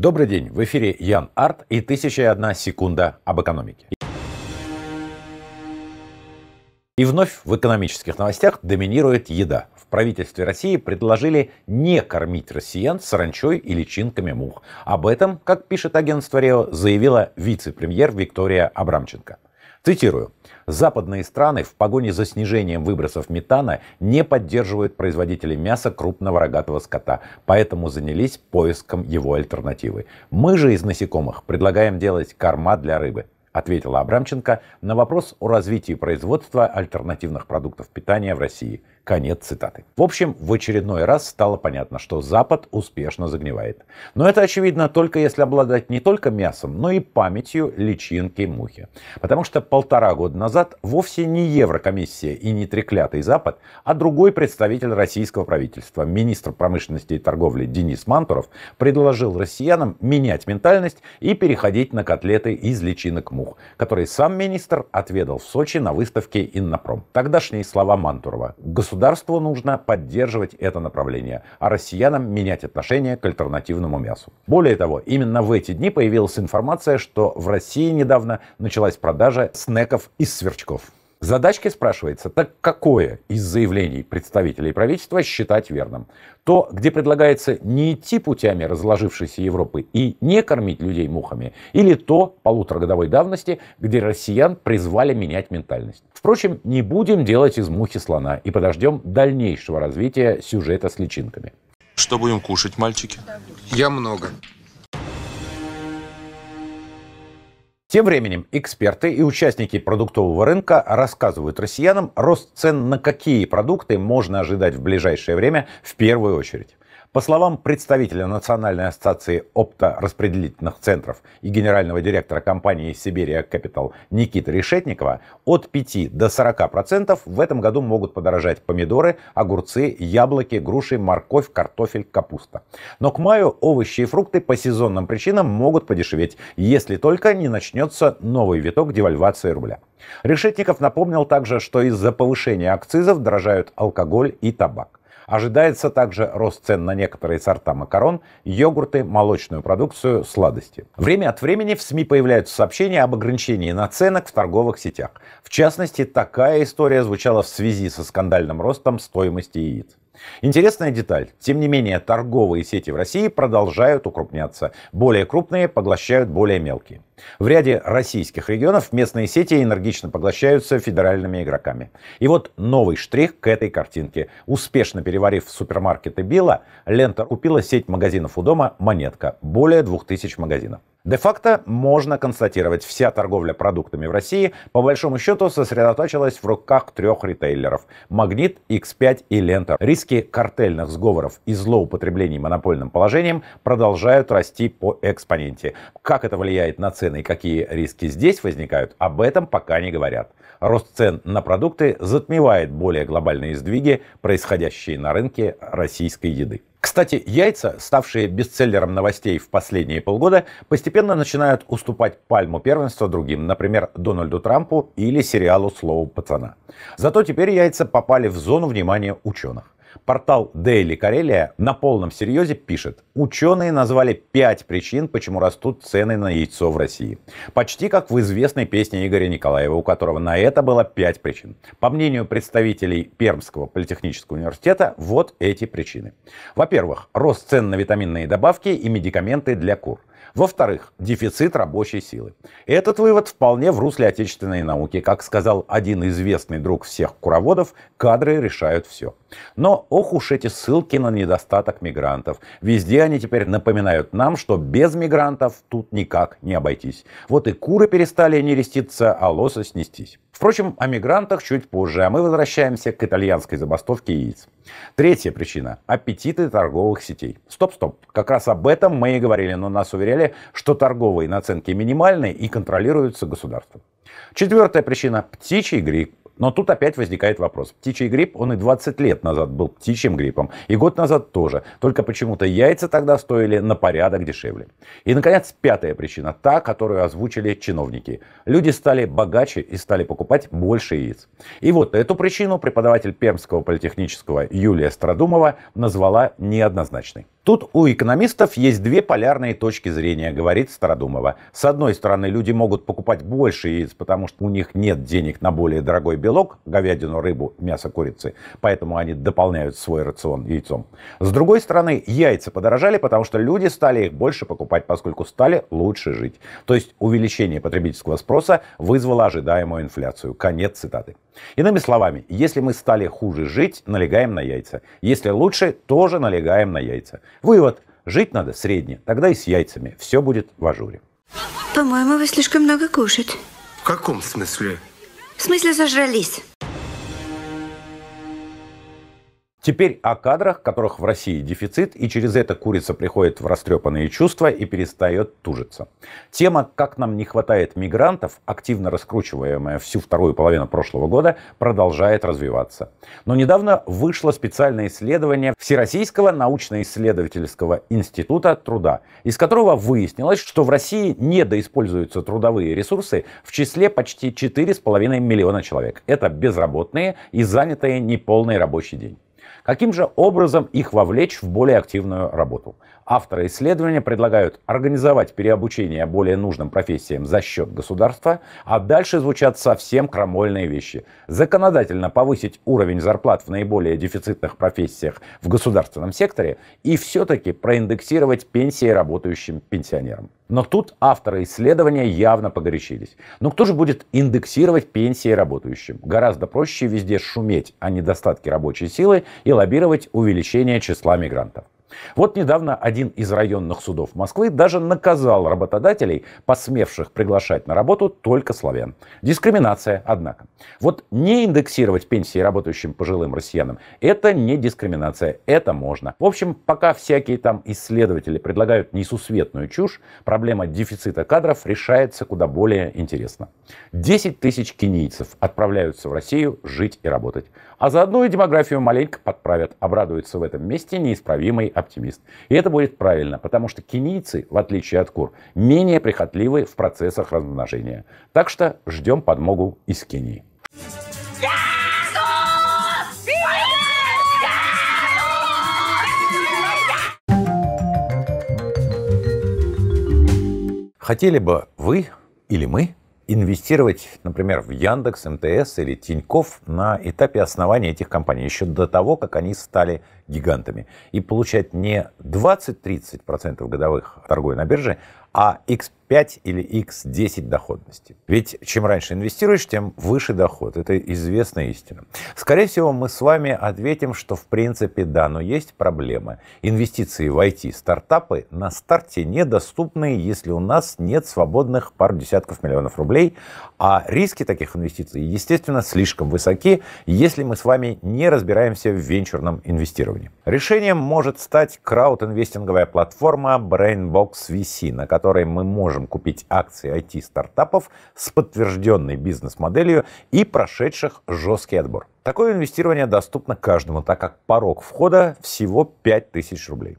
Добрый день, в эфире Ян Арт и 1001 секунда об экономике». И вновь в экономических новостях доминирует еда. В правительстве России предложили не кормить россиян саранчой и личинками мух. Об этом, как пишет агентство РИО, заявила вице-премьер Виктория Абрамченко. Цитирую. Западные страны в погоне за снижением выбросов метана не поддерживают производителей мяса крупного рогатого скота, поэтому занялись поиском его альтернативы. Мы же из насекомых предлагаем делать корма для рыбы ответила Абрамченко на вопрос о развитии производства альтернативных продуктов питания в России. Конец цитаты. В общем, в очередной раз стало понятно, что Запад успешно загнивает. Но это очевидно только если обладать не только мясом, но и памятью личинки мухи. Потому что полтора года назад вовсе не Еврокомиссия и не треклятый Запад, а другой представитель российского правительства, министр промышленности и торговли Денис Мантуров, предложил россиянам менять ментальность и переходить на котлеты из личинок мух, которые сам министр отведал в Сочи на выставке «Иннопром». Тогдашние слова Мантурова. Государство Государству нужно поддерживать это направление, а россиянам менять отношение к альтернативному мясу. Более того, именно в эти дни появилась информация, что в России недавно началась продажа снеков из сверчков. В задачке спрашивается, так какое из заявлений представителей правительства считать верным? То, где предлагается не идти путями разложившейся Европы и не кормить людей мухами, или то полуторагодовой давности, где россиян призвали менять ментальность. Впрочем, не будем делать из мухи слона и подождем дальнейшего развития сюжета с личинками. Что будем кушать, мальчики? Я много. Тем временем эксперты и участники продуктового рынка рассказывают россиянам, рост цен на какие продукты можно ожидать в ближайшее время в первую очередь. По словам представителя Национальной ассоциации оптораспределительных центров и генерального директора компании «Сибирия Капитал» Никиты Решетникова, от 5 до 40% процентов в этом году могут подорожать помидоры, огурцы, яблоки, груши, морковь, картофель, капуста. Но к маю овощи и фрукты по сезонным причинам могут подешеветь, если только не начнется новый виток девальвации рубля. Решетников напомнил также, что из-за повышения акцизов дорожают алкоголь и табак. Ожидается также рост цен на некоторые сорта макарон, йогурты, молочную продукцию, сладости. Время от времени в СМИ появляются сообщения об ограничении наценок в торговых сетях. В частности, такая история звучала в связи со скандальным ростом стоимости яиц. Интересная деталь. Тем не менее, торговые сети в России продолжают укрупняться. Более крупные поглощают более мелкие. В ряде российских регионов местные сети энергично поглощаются федеральными игроками. И вот новый штрих к этой картинке. Успешно переварив супермаркеты Билла, Лента купила сеть магазинов у дома «Монетка» — более 2000 магазинов. Де-факто можно констатировать, вся торговля продуктами в России по большому счету сосредоточилась в руках трех ритейлеров – «Магнит», X5 и «Лента». Риски картельных сговоров и злоупотреблений монопольным положением продолжают расти по экспоненте. Как это влияет на цены цены и какие риски здесь возникают, об этом пока не говорят. Рост цен на продукты затмевает более глобальные сдвиги, происходящие на рынке российской еды. Кстати, яйца, ставшие бестселлером новостей в последние полгода, постепенно начинают уступать пальму первенства другим, например, Дональду Трампу или сериалу «Слово пацана». Зато теперь яйца попали в зону внимания ученых. Портал Daily Карелия на полном серьезе пишет, ученые назвали пять причин, почему растут цены на яйцо в России. Почти как в известной песне Игоря Николаева, у которого на это было пять причин. По мнению представителей Пермского политехнического университета, вот эти причины. Во-первых, рост цен на витаминные добавки и медикаменты для кур. Во-вторых, дефицит рабочей силы. Этот вывод вполне в русле отечественной науки. Как сказал один известный друг всех куроводов, кадры решают все. Но ох уж эти ссылки на недостаток мигрантов. Везде они теперь напоминают нам, что без мигрантов тут никак не обойтись. Вот и куры перестали нереститься, а лосы снестись. Впрочем, о мигрантах чуть позже, а мы возвращаемся к итальянской забастовке яиц. Третья причина – аппетиты торговых сетей. Стоп-стоп, как раз об этом мы и говорили, но нас уверяли, что торговые наценки минимальные и контролируются государством. Четвертая причина – птичий грипп. Но тут опять возникает вопрос. Птичий грипп, он и 20 лет назад был птичьим гриппом, и год назад тоже. Только почему-то яйца тогда стоили на порядок дешевле. И, наконец, пятая причина, та, которую озвучили чиновники. Люди стали богаче и стали покупать больше яиц. И вот эту причину преподаватель Пермского политехнического Юлия Страдумова назвала неоднозначной. Тут у экономистов есть две полярные точки зрения, говорит Стародумова. С одной стороны, люди могут покупать больше яиц, потому что у них нет денег на более дорогой белок, говядину, рыбу, мясо курицы, поэтому они дополняют свой рацион яйцом. С другой стороны, яйца подорожали, потому что люди стали их больше покупать, поскольку стали лучше жить. То есть увеличение потребительского спроса вызвало ожидаемую инфляцию. Конец цитаты. Иными словами, если мы стали хуже жить, налегаем на яйца. Если лучше, тоже налегаем на яйца. Вывод. Жить надо средне, тогда и с яйцами. Все будет в ажуре. По-моему, вы слишком много кушать. В каком смысле? В смысле зажрались. Теперь о кадрах, которых в России дефицит, и через это курица приходит в растрепанные чувства и перестает тужиться. Тема «Как нам не хватает мигрантов», активно раскручиваемая всю вторую половину прошлого года, продолжает развиваться. Но недавно вышло специальное исследование Всероссийского научно-исследовательского института труда, из которого выяснилось, что в России недоиспользуются трудовые ресурсы в числе почти 4,5 миллиона человек. Это безработные и занятые неполный рабочий день. Каким же образом их вовлечь в более активную работу? Авторы исследования предлагают организовать переобучение более нужным профессиям за счет государства, а дальше звучат совсем крамольные вещи. Законодательно повысить уровень зарплат в наиболее дефицитных профессиях в государственном секторе и все-таки проиндексировать пенсии работающим пенсионерам. Но тут авторы исследования явно погорячились. Но ну, кто же будет индексировать пенсии работающим? Гораздо проще везде шуметь о недостатке рабочей силы и лоббировать увеличение числа мигрантов. Вот недавно один из районных судов Москвы даже наказал работодателей, посмевших приглашать на работу только славян. Дискриминация, однако. Вот не индексировать пенсии работающим пожилым россиянам – это не дискриминация, это можно. В общем, пока всякие там исследователи предлагают несусветную чушь, проблема дефицита кадров решается куда более интересно. 10 тысяч кенийцев отправляются в Россию жить и работать. А заодно и демографию маленько подправят, обрадуются в этом месте неисправимой оптимист. И это будет правильно, потому что кенийцы, в отличие от кур, менее прихотливы в процессах размножения. Так что ждем подмогу из Кении. Хотели бы вы или мы инвестировать, например, в Яндекс, МТС или Тиньков на этапе основания этих компаний, еще до того, как они стали гигантами, и получать не 20-30% годовых торгов на бирже, а X5 или X10 доходности. Ведь чем раньше инвестируешь, тем выше доход. Это известная истина. Скорее всего, мы с вами ответим, что в принципе да, но есть проблемы. Инвестиции в IT-стартапы на старте недоступны, если у нас нет свободных пару десятков миллионов рублей, а риски таких инвестиций, естественно, слишком высоки, если мы с вами не разбираемся в венчурном инвестировании. Решением может стать крауд-инвестинговая платформа BrainBox VC, на которой которой мы можем купить акции IT-стартапов с подтвержденной бизнес-моделью и прошедших жесткий отбор. Такое инвестирование доступно каждому, так как порог входа всего 5000 рублей.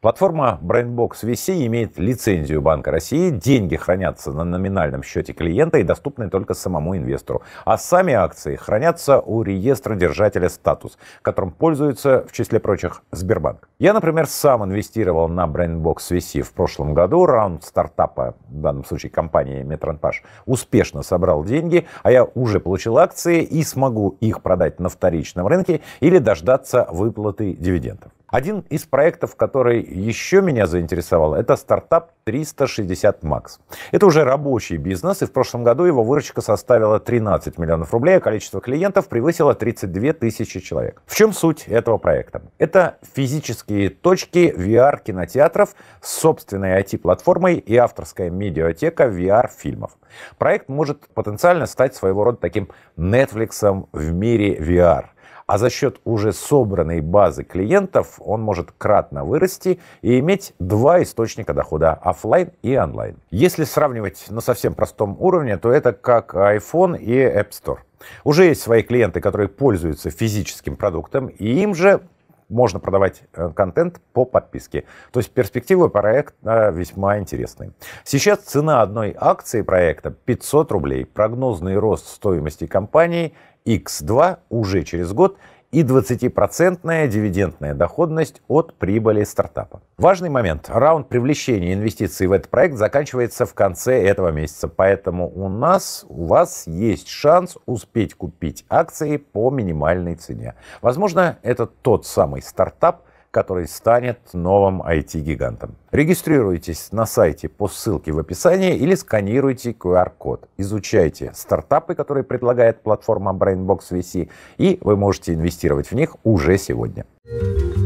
Платформа Brainbox VC имеет лицензию Банка России, деньги хранятся на номинальном счете клиента и доступны только самому инвестору. А сами акции хранятся у реестра держателя «Статус», которым пользуется, в числе прочих, Сбербанк. Я, например, сам инвестировал на Brainbox VC в прошлом году. Раунд стартапа, в данном случае компании Метранпаш, успешно собрал деньги, а я уже получил акции и смогу их продать на вторичном рынке или дождаться выплаты дивидендов. Один из проектов, который еще меня заинтересовал, это стартап 360 Max. Это уже рабочий бизнес, и в прошлом году его выручка составила 13 миллионов рублей, а количество клиентов превысило 32 тысячи человек. В чем суть этого проекта? Это физические точки VR-кинотеатров с собственной IT-платформой и авторская медиатека VR-фильмов. Проект может потенциально стать своего рода таким Netflix в мире VR – а за счет уже собранной базы клиентов он может кратно вырасти и иметь два источника дохода – офлайн и онлайн. Если сравнивать на совсем простом уровне, то это как iPhone и App Store. Уже есть свои клиенты, которые пользуются физическим продуктом, и им же можно продавать э, контент по подписке. То есть перспективы проекта э, весьма интересны. Сейчас цена одной акции проекта 500 рублей. Прогнозный рост стоимости компании – X2 уже через год и 20% дивидендная доходность от прибыли стартапа. Важный момент. Раунд привлечения инвестиций в этот проект заканчивается в конце этого месяца, поэтому у нас, у вас есть шанс успеть купить акции по минимальной цене. Возможно, это тот самый стартап, который станет новым IT-гигантом. Регистрируйтесь на сайте по ссылке в описании или сканируйте QR-код. Изучайте стартапы, которые предлагает платформа BrainBox VC, и вы можете инвестировать в них уже сегодня. Thank you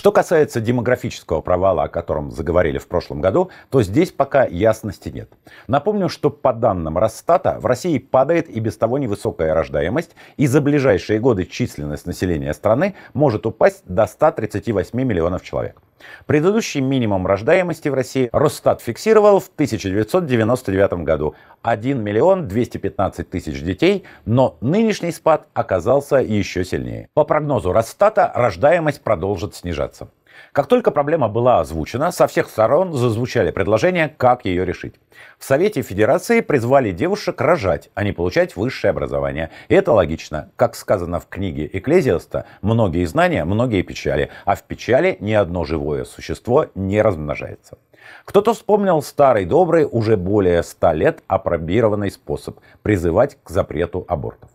Что касается демографического провала, о котором заговорили в прошлом году, то здесь пока ясности нет. Напомню, что по данным Росстата в России падает и без того невысокая рождаемость, и за ближайшие годы численность населения страны может упасть до 138 миллионов человек. Предыдущий минимум рождаемости в России Росстат фиксировал в 1999 году 1 миллион 215 тысяч детей, но нынешний спад оказался еще сильнее. По прогнозу Росстата рождаемость продолжит снижаться. Как только проблема была озвучена, со всех сторон зазвучали предложения, как ее решить. В Совете Федерации призвали девушек рожать, а не получать высшее образование. И это логично. Как сказано в книге Экклезиаста, многие знания, многие печали, а в печали ни одно живое существо не размножается. Кто-то вспомнил старый добрый, уже более ста лет апробированный способ призывать к запрету абортов.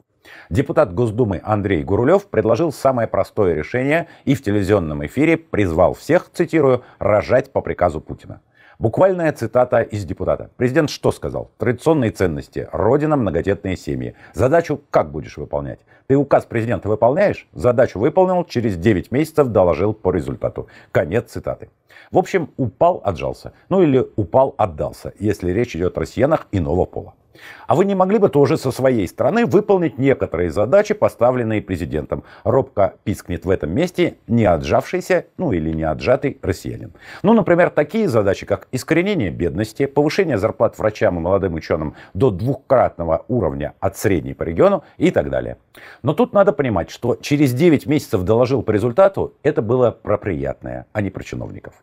Депутат Госдумы Андрей Гурулев предложил самое простое решение и в телевизионном эфире призвал всех, цитирую, «рожать по приказу Путина». Буквальная цитата из депутата. Президент что сказал? Традиционные ценности, родина, многодетные семьи. Задачу как будешь выполнять? Ты указ президента выполняешь? Задачу выполнил, через 9 месяцев доложил по результату. Конец цитаты. В общем, упал, отжался. Ну или упал, отдался, если речь идет о россиянах иного пола. А вы не могли бы тоже со своей стороны выполнить некоторые задачи, поставленные президентом? Робко пискнет в этом месте не отжавшийся, ну или не отжатый россиянин. Ну, например, такие задачи, как искоренение бедности, повышение зарплат врачам и молодым ученым до двухкратного уровня от средней по региону и так далее. Но тут надо понимать, что через 9 месяцев доложил по результату, это было про приятное, а не про чиновников.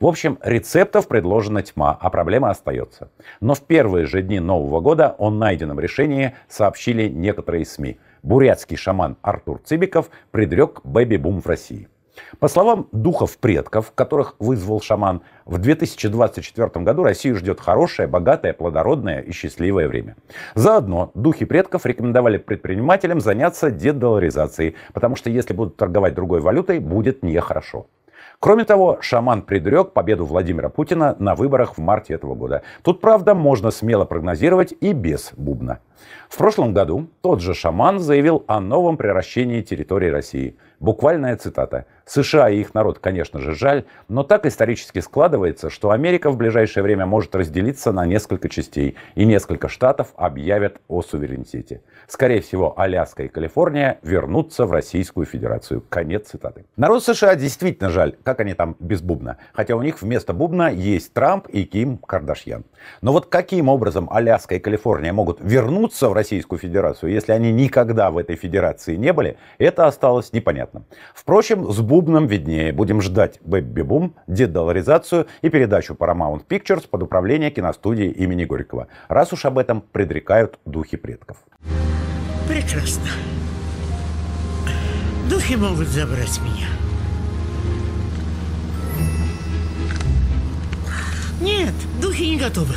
В общем, рецептов предложена тьма, а проблема остается. Но в первые же дни Нового года о найденном решении сообщили некоторые СМИ. Бурятский шаман Артур Цибиков предрек бэби-бум в России. По словам духов предков, которых вызвал шаман, в 2024 году Россию ждет хорошее, богатое, плодородное и счастливое время. Заодно духи предков рекомендовали предпринимателям заняться дедоларизацией, потому что если будут торговать другой валютой, будет нехорошо. Кроме того, шаман предрек победу Владимира Путина на выборах в марте этого года. Тут, правда, можно смело прогнозировать и без бубна. В прошлом году тот же шаман заявил о новом превращении территории России. Буквальная цитата. США и их народ, конечно же, жаль, но так исторически складывается, что Америка в ближайшее время может разделиться на несколько частей, и несколько штатов объявят о суверенитете скорее всего, Аляска и Калифорния вернутся в Российскую Федерацию. Конец цитаты. Народ США действительно жаль, как они там без бубна. Хотя у них вместо бубна есть Трамп и Ким Кардашьян. Но вот каким образом Аляска и Калифорния могут вернуться в Российскую Федерацию, если они никогда в этой федерации не были, это осталось непонятным. Впрочем, с бубном виднее. Будем ждать Бэбби-бум, дедоларизацию и передачу Paramount Pictures под управление киностудии имени Горького. Раз уж об этом предрекают духи предков. Thank Прекрасно. Духи могут забрать меня. Нет, духи не готовы.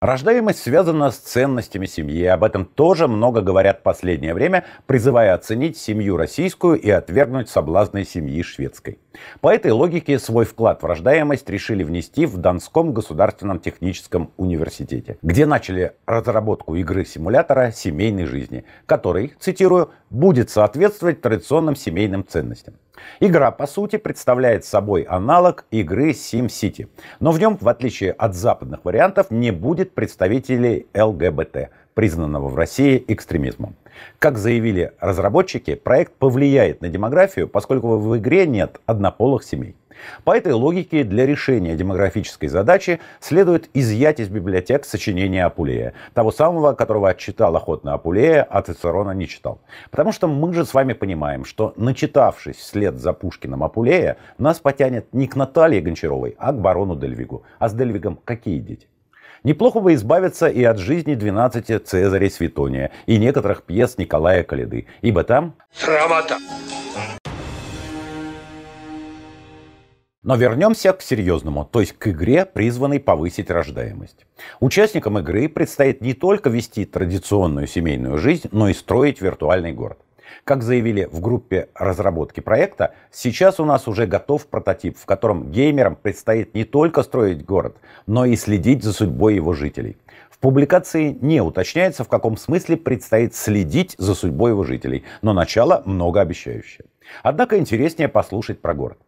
Рождаемость связана с ценностями семьи, об этом тоже много говорят в последнее время, призывая оценить семью российскую и отвергнуть соблазны семьи шведской. По этой логике свой вклад в рождаемость решили внести в Донском государственном техническом университете, где начали разработку игры-симулятора семейной жизни, который, цитирую, будет соответствовать традиционным семейным ценностям. Игра, по сути, представляет собой аналог игры SimCity, но в нем, в отличие от западных вариантов, не будет представителей ЛГБТ, признанного в России экстремизмом. Как заявили разработчики, проект повлияет на демографию, поскольку в игре нет однополых семей. По этой логике для решения демографической задачи следует изъять из библиотек сочинение Апулея, того самого, которого отчитал охотно Апулея, а Цицерона не читал. Потому что мы же с вами понимаем, что начитавшись вслед за Пушкиным Апулея, нас потянет не к Наталье Гончаровой, а к барону Дельвигу. А с Дельвигом какие дети? Неплохо бы избавиться и от жизни 12 Цезарей Светония и некоторых пьес Николая Калиды, ибо там... Срамота! Но вернемся к серьезному, то есть к игре, призванной повысить рождаемость. Участникам игры предстоит не только вести традиционную семейную жизнь, но и строить виртуальный город. Как заявили в группе разработки проекта, сейчас у нас уже готов прототип, в котором геймерам предстоит не только строить город, но и следить за судьбой его жителей. В публикации не уточняется, в каком смысле предстоит следить за судьбой его жителей, но начало многообещающее. Однако интереснее послушать про город.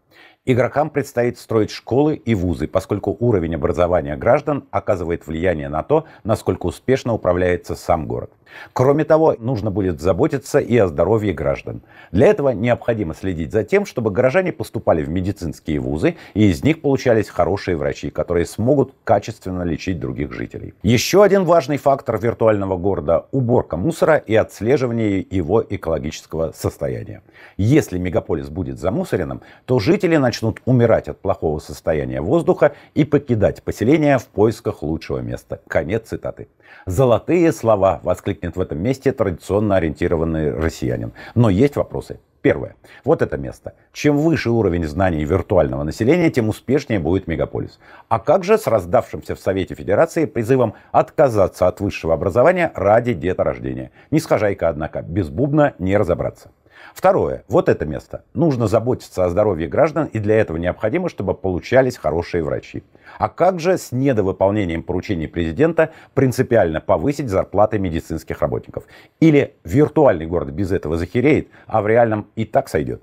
Игрокам предстоит строить школы и вузы, поскольку уровень образования граждан оказывает влияние на то, насколько успешно управляется сам город. Кроме того, нужно будет заботиться и о здоровье граждан. Для этого необходимо следить за тем, чтобы горожане поступали в медицинские вузы, и из них получались хорошие врачи, которые смогут качественно лечить других жителей. Еще один важный фактор виртуального города – уборка мусора и отслеживание его экологического состояния. Если мегаполис будет замусоренным, то жители на начнут умирать от плохого состояния воздуха и покидать поселение в поисках лучшего места. Конец цитаты. Золотые слова, воскликнет в этом месте традиционно ориентированный россиянин. Но есть вопросы. Первое. Вот это место. Чем выше уровень знаний виртуального населения, тем успешнее будет мегаполис. А как же с раздавшимся в Совете Федерации призывом отказаться от высшего образования ради деторождения? Нисхожайка, однако, без бубна не разобраться. Второе. Вот это место. Нужно заботиться о здоровье граждан, и для этого необходимо, чтобы получались хорошие врачи. А как же с недовыполнением поручений президента принципиально повысить зарплаты медицинских работников? Или виртуальный город без этого захереет, а в реальном и так сойдет?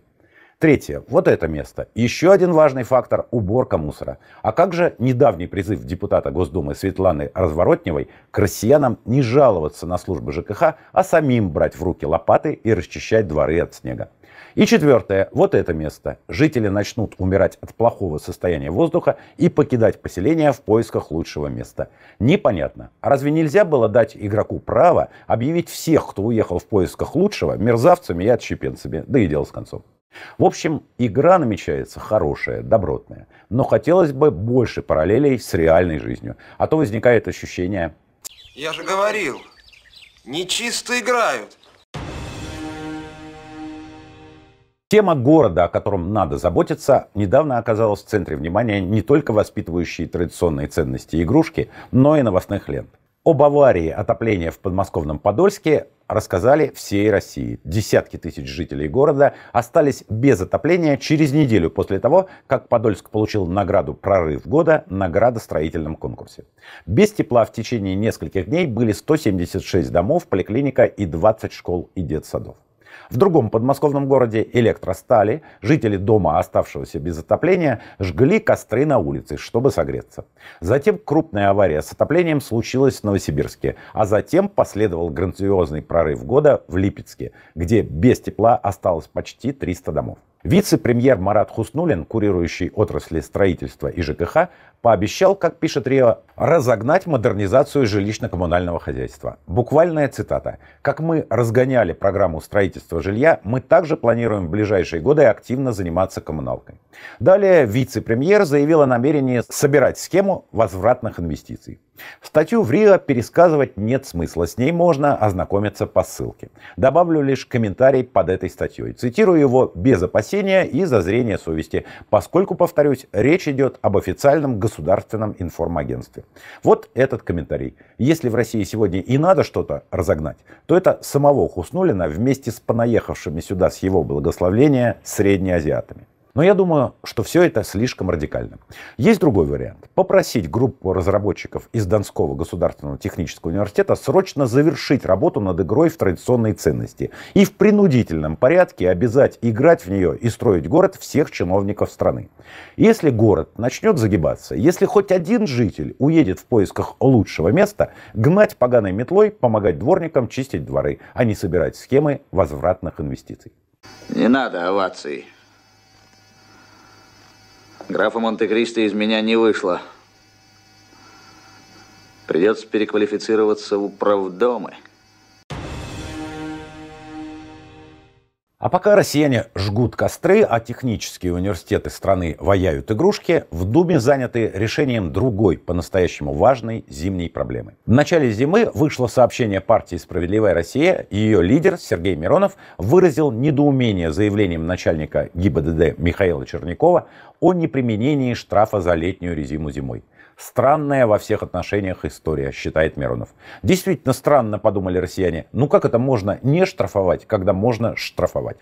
Третье. Вот это место. Еще один важный фактор – уборка мусора. А как же недавний призыв депутата Госдумы Светланы Разворотневой к россиянам не жаловаться на службы ЖКХ, а самим брать в руки лопаты и расчищать дворы от снега? И четвертое, вот это место. Жители начнут умирать от плохого состояния воздуха и покидать поселение в поисках лучшего места. Непонятно, а разве нельзя было дать игроку право объявить всех, кто уехал в поисках лучшего, мерзавцами и отщепенцами? Да и дело с концом. В общем, игра намечается хорошая, добротная, но хотелось бы больше параллелей с реальной жизнью, а то возникает ощущение... Я же говорил, нечисто играют. Тема города, о котором надо заботиться, недавно оказалась в центре внимания не только воспитывающие традиционные ценности игрушки, но и новостных лент. Об аварии отопления в подмосковном Подольске рассказали всей России. Десятки тысяч жителей города остались без отопления через неделю после того, как Подольск получил награду «Прорыв года» на градостроительном конкурсе. Без тепла в течение нескольких дней были 176 домов, поликлиника и 20 школ и детсадов. В другом подмосковном городе электростали жители дома, оставшегося без отопления, жгли костры на улице, чтобы согреться. Затем крупная авария с отоплением случилась в Новосибирске, а затем последовал грандиозный прорыв года в Липецке, где без тепла осталось почти 300 домов. Вице-премьер Марат Хуснулин, курирующий отрасли строительства и ЖКХ, пообещал, как пишет РИА, разогнать модернизацию жилищно-коммунального хозяйства. Буквальная цитата. «Как мы разгоняли программу строительства жилья, мы также планируем в ближайшие годы активно заниматься коммуналкой». Далее вице-премьер заявил о намерении собирать схему возвратных инвестиций. Статью в РИА пересказывать нет смысла, с ней можно ознакомиться по ссылке. Добавлю лишь комментарий под этой статьей. Цитирую его без опасения и зазрения совести, поскольку, повторюсь, речь идет об официальном государственном информагентстве. Вот этот комментарий. Если в России сегодня и надо что-то разогнать, то это самого Хуснулина вместе с понаехавшими сюда с его благословления среднеазиатами. Но я думаю, что все это слишком радикально. Есть другой вариант. Попросить группу разработчиков из Донского государственного технического университета срочно завершить работу над игрой в традиционной ценности и в принудительном порядке обязать играть в нее и строить город всех чиновников страны. Если город начнет загибаться, если хоть один житель уедет в поисках лучшего места, гнать поганой метлой, помогать дворникам чистить дворы, а не собирать схемы возвратных инвестиций. Не надо оваций. Графа Монте-Кристо из меня не вышло. Придется переквалифицироваться в управдомы. А пока россияне жгут костры, а технические университеты страны ваяют игрушки, в Думе заняты решением другой, по-настоящему важной зимней проблемы. В начале зимы вышло сообщение партии «Справедливая Россия», и ее лидер Сергей Миронов выразил недоумение заявлением начальника ГИБДД Михаила Чернякова о неприменении штрафа за летнюю резину зимой. Странная во всех отношениях история, считает Миронов. Действительно странно, подумали россияне. Ну как это можно не штрафовать, когда можно штрафовать?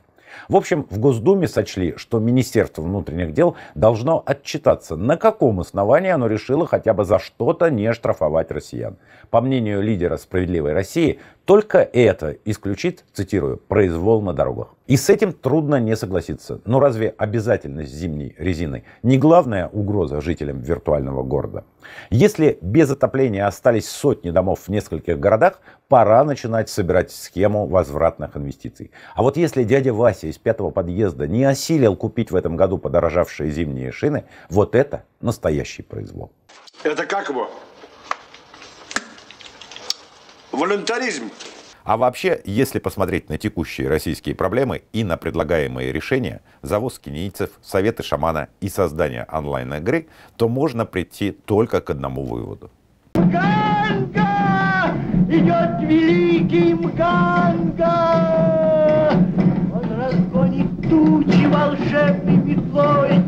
В общем, в Госдуме сочли, что Министерство внутренних дел должно отчитаться, на каком основании оно решило хотя бы за что-то не штрафовать россиян. По мнению лидера «Справедливой России», только это исключит, цитирую, «произвол на дорогах». И с этим трудно не согласиться. Но разве обязательность зимней резины не главная угроза жителям виртуального города? Если без отопления остались сотни домов в нескольких городах, пора начинать собирать схему возвратных инвестиций. А вот если дядя Вася из пятого подъезда не осилил купить в этом году подорожавшие зимние шины, вот это настоящий произвол. Это как его? Волонтаризм. А вообще, если посмотреть на текущие российские проблемы и на предлагаемые решения, завоз кинейцев, советы шамана и создание онлайн-игры, то можно прийти только к одному выводу. Мганга! Идет великий Мганга! Он разгонит тучи волшебными петлой,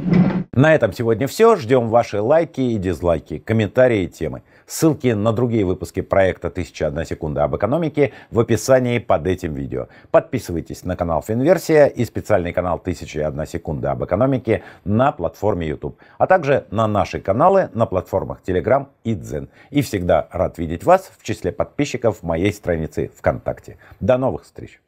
на этом сегодня все. Ждем ваши лайки и дизлайки, комментарии и темы. Ссылки на другие выпуски проекта «1001 секунда об экономике» в описании под этим видео. Подписывайтесь на канал Финверсия и специальный канал «1001 секунда об экономике» на платформе YouTube, а также на наши каналы на платформах Telegram и Дзен. И всегда рад видеть вас в числе подписчиков моей страницы ВКонтакте. До новых встреч!